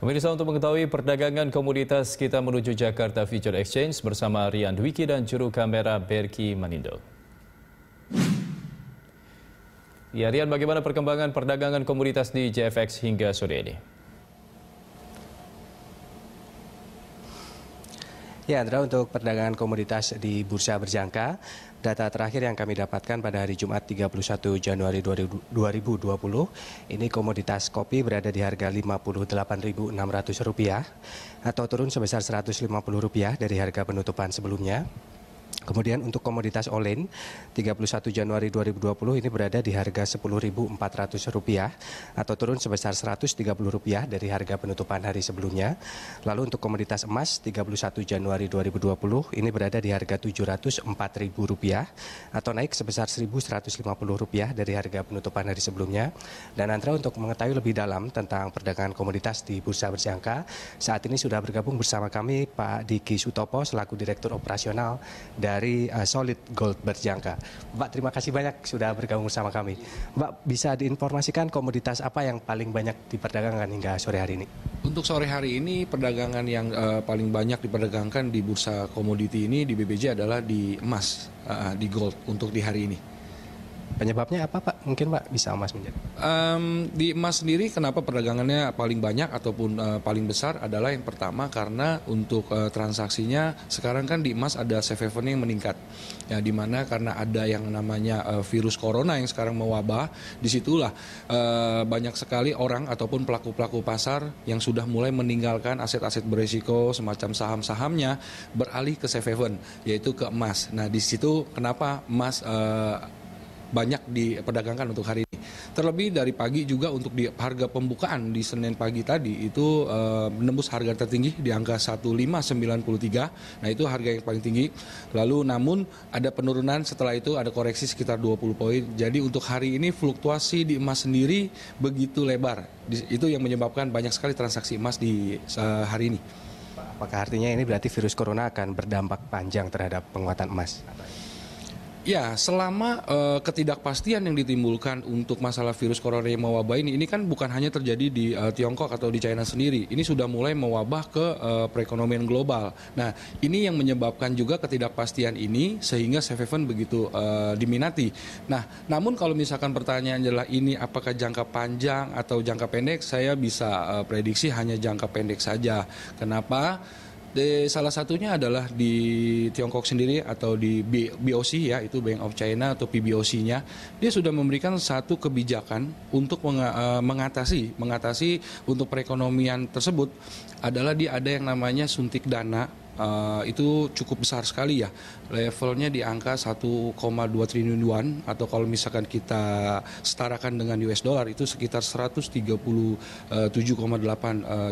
Pemirsa untuk mengetahui perdagangan komoditas kita menuju Jakarta Future Exchange bersama Rian Dwiki dan juru kamera Berki Manindo. Ya Rian, bagaimana perkembangan perdagangan komoditas di JFX hingga sore ini? Ya, Andra, untuk perdagangan komoditas di bursa berjangka, data terakhir yang kami dapatkan pada hari Jumat 31 Januari 2020, ini komoditas kopi berada di harga Rp58.600 atau turun sebesar Rp150 dari harga penutupan sebelumnya. Kemudian untuk komoditas olin 31 Januari 2020 ini berada di harga Rp10.400 atau turun sebesar Rp130 dari harga penutupan hari sebelumnya. Lalu untuk komoditas emas 31 Januari 2020 ini berada di harga Rp704.000 atau naik sebesar Rp1.150 dari harga penutupan hari sebelumnya. Dan antara untuk mengetahui lebih dalam tentang perdagangan komoditas di Bursa Berjangka, saat ini sudah bergabung bersama kami Pak Diki Sutopo selaku Direktur Operasional dan dari uh, Solid Gold Berjangka. Mbak, terima kasih banyak sudah bergabung sama kami. Mbak, bisa diinformasikan komoditas apa yang paling banyak diperdagangkan hingga sore hari ini? Untuk sore hari ini, perdagangan yang uh, paling banyak diperdagangkan di bursa komoditi ini di BBJ adalah di emas, uh, di gold untuk di hari ini. Penyebabnya apa Pak? Mungkin Pak bisa emas menjadi. Um, di emas sendiri kenapa perdagangannya paling banyak ataupun uh, paling besar adalah yang pertama karena untuk uh, transaksinya sekarang kan di emas ada safe haven yang meningkat. Ya dimana karena ada yang namanya uh, virus corona yang sekarang mewabah, disitulah uh, banyak sekali orang ataupun pelaku-pelaku pasar yang sudah mulai meninggalkan aset-aset berisiko semacam saham-sahamnya beralih ke safe haven yaitu ke emas. Nah di situ kenapa emas uh, banyak diperdagangkan untuk hari ini. Terlebih dari pagi juga untuk di harga pembukaan di Senin pagi tadi itu e, menembus harga tertinggi di angka 1593. Nah, itu harga yang paling tinggi. Lalu namun ada penurunan setelah itu ada koreksi sekitar 20 poin. Jadi untuk hari ini fluktuasi di emas sendiri begitu lebar. Itu yang menyebabkan banyak sekali transaksi emas di e, hari ini. Apakah artinya ini berarti virus corona akan berdampak panjang terhadap penguatan emas? Ya, selama uh, ketidakpastian yang ditimbulkan untuk masalah virus corona yang mewabah ini, ini kan bukan hanya terjadi di uh, Tiongkok atau di China sendiri. Ini sudah mulai mewabah ke uh, perekonomian global. Nah, ini yang menyebabkan juga ketidakpastian ini sehingga safe haven begitu uh, diminati. Nah, namun kalau misalkan pertanyaan adalah ini apakah jangka panjang atau jangka pendek, saya bisa uh, prediksi hanya jangka pendek saja. Kenapa? De, salah satunya adalah di Tiongkok sendiri atau di BOC ya, itu Bank of China atau PBOC-nya, dia sudah memberikan satu kebijakan untuk meng, e, mengatasi mengatasi untuk perekonomian tersebut adalah dia ada yang namanya suntik dana Eh, itu cukup besar sekali ya. Levelnya di angka 1,2 triliun yuan atau kalau misalkan kita setarakan dengan US dollar itu sekitar 137,8 US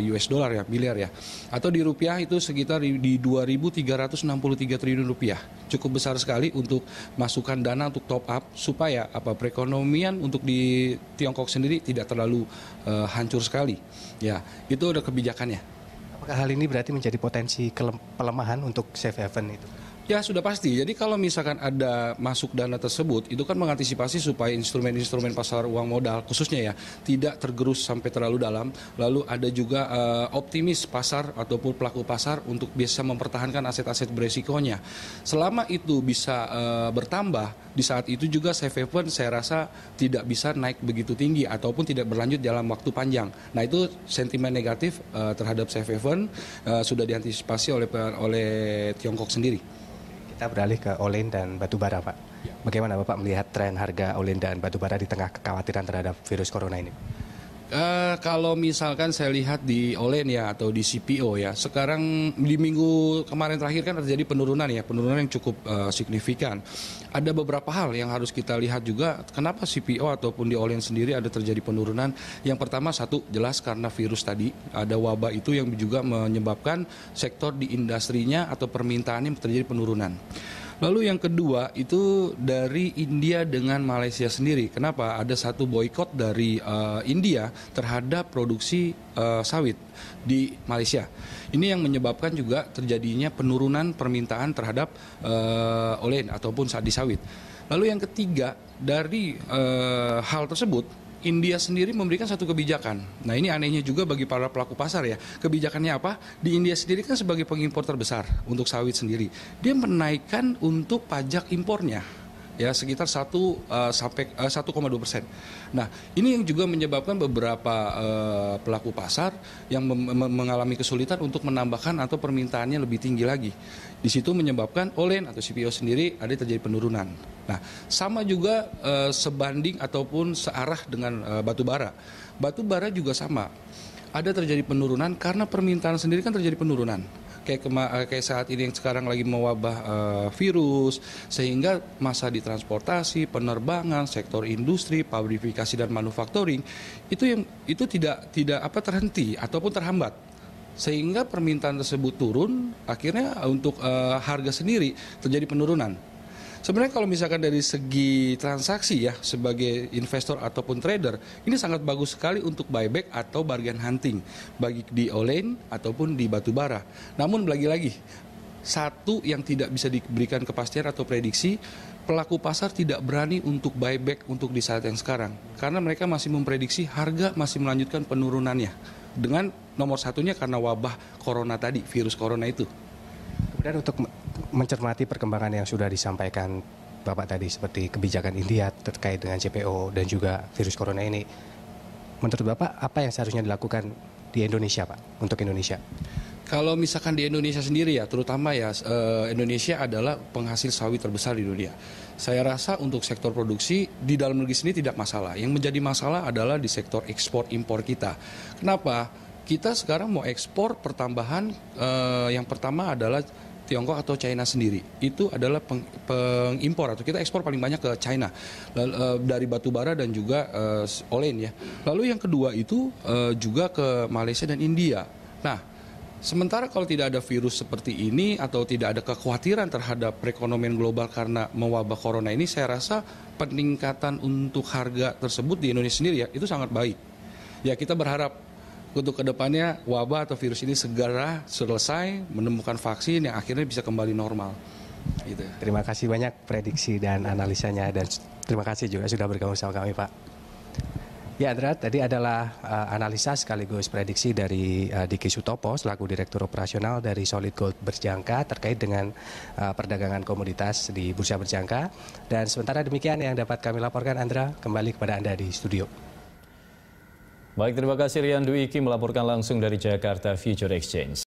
eh, dollar ya, miliar ya. Atau di rupiah itu sekitar di 2363 triliun rupiah. Cukup besar sekali untuk masukan dana untuk top up supaya apa perekonomian untuk di Tiongkok sendiri tidak terlalu uh, hancur sekali. Ya, itu ada kebijakannya. Apakah hal ini berarti menjadi potensi pelemahan untuk safe haven itu? Ya sudah pasti. Jadi kalau misalkan ada masuk dana tersebut, itu kan mengantisipasi supaya instrumen-instrumen pasar uang modal khususnya ya tidak tergerus sampai terlalu dalam. Lalu ada juga uh, optimis pasar ataupun pelaku pasar untuk bisa mempertahankan aset-aset beresikonya. Selama itu bisa uh, bertambah, di saat itu juga safe haven saya rasa tidak bisa naik begitu tinggi ataupun tidak berlanjut dalam waktu panjang. Nah itu sentimen negatif uh, terhadap safe haven uh, sudah diantisipasi oleh oleh Tiongkok sendiri. Kita beralih ke olin dan batubara, Pak. Ya. Bagaimana Bapak melihat tren harga olin dan batubara di tengah kekhawatiran terhadap virus corona ini? Uh, kalau misalkan saya lihat di Olen ya atau di CPO ya, sekarang di minggu kemarin terakhir kan terjadi penurunan ya, penurunan yang cukup uh, signifikan. Ada beberapa hal yang harus kita lihat juga, kenapa CPO ataupun di Olen sendiri ada terjadi penurunan. Yang pertama satu jelas karena virus tadi, ada wabah itu yang juga menyebabkan sektor di industrinya atau permintaannya terjadi penurunan. Lalu yang kedua itu dari India dengan Malaysia sendiri. Kenapa? Ada satu boykot dari uh, India terhadap produksi uh, sawit di Malaysia. Ini yang menyebabkan juga terjadinya penurunan permintaan terhadap uh, eh, olein ataupun sadi sawit. Lalu yang ketiga dari uh, hal tersebut India sendiri memberikan satu kebijakan. Nah ini anehnya juga bagi para pelaku pasar ya. Kebijakannya apa? Di India sendiri kan sebagai pengimpor terbesar untuk sawit sendiri. Dia menaikkan untuk pajak impornya ya sekitar 1 uh, eh, sampai uh, eh, 1,2 persen. Nah ini yang juga menyebabkan beberapa uh, pelaku pasar yang mengalami kesulitan untuk menambahkan atau permintaannya lebih tinggi lagi. Di situ menyebabkan OLEN atau CPO sendiri ada terjadi penurunan. Nah sama juga uh, sebanding ataupun searah dengan uh, batu bara. Batu bara juga sama. Ada terjadi penurunan karena permintaan sendiri kan terjadi penurunan kayak, eh, kayak saat ini yang sekarang lagi mewabah uh, virus sehingga masa di transportasi, penerbangan, sektor industri, pabrikasi dan manufacturing itu yang itu tidak tidak apa terhenti ataupun terhambat sehingga permintaan tersebut turun akhirnya untuk uh, harga sendiri terjadi penurunan Sebenarnya kalau misalkan dari segi transaksi ya sebagai investor ataupun trader, ini sangat bagus sekali untuk buyback atau bargain hunting bagi di online ataupun di batu bara. Namun lagi-lagi satu yang tidak bisa diberikan kepastian atau prediksi, pelaku pasar tidak berani untuk buyback untuk di saat yang sekarang. Karena mereka masih memprediksi harga masih melanjutkan penurunannya. Dengan nomor satunya karena wabah corona tadi, virus corona itu. Kemudian untuk mencermati perkembangan yang sudah disampaikan Bapak tadi seperti kebijakan India terkait dengan CPO dan juga virus corona ini. Menurut Bapak apa yang seharusnya dilakukan di Indonesia, Pak, untuk Indonesia? Kalau misalkan di Indonesia sendiri ya, terutama ya eh, Indonesia adalah penghasil sawit terbesar di dunia. Saya rasa untuk sektor produksi di dalam negeri sendiri tidak masalah. Yang menjadi masalah adalah di sektor ekspor impor kita. Kenapa? Kita sekarang mau ekspor pertambahan eh, yang pertama adalah Tiongkok atau China sendiri itu adalah peng, pengimpor atau kita ekspor paling banyak ke China lalu, uh, eh, dari batu bara dan juga uh, eh, olein ya. Lalu yang kedua itu uh, juga ke Malaysia dan India. Nah, Sementara kalau tidak ada virus seperti ini atau tidak ada kekhawatiran terhadap perekonomian global karena mewabah corona ini, saya rasa peningkatan untuk harga tersebut di Indonesia sendiri ya itu sangat baik. Ya kita berharap untuk kedepannya wabah atau virus ini segera selesai menemukan vaksin yang akhirnya bisa kembali normal. Gitu. Terima kasih banyak prediksi dan analisanya dan terima kasih juga sudah bergabung sama kami Pak. Ya Andra, tadi adalah uh, analisa sekaligus prediksi dari uh, Diki Sutopo selaku Direktur Operasional dari Solid Gold Berjangka terkait dengan uh, perdagangan komoditas di Bursa Berjangka. Dan sementara demikian yang dapat kami laporkan Andra, kembali kepada Anda di studio. Baik, terima kasih Rian Iki melaporkan langsung dari Jakarta Future Exchange.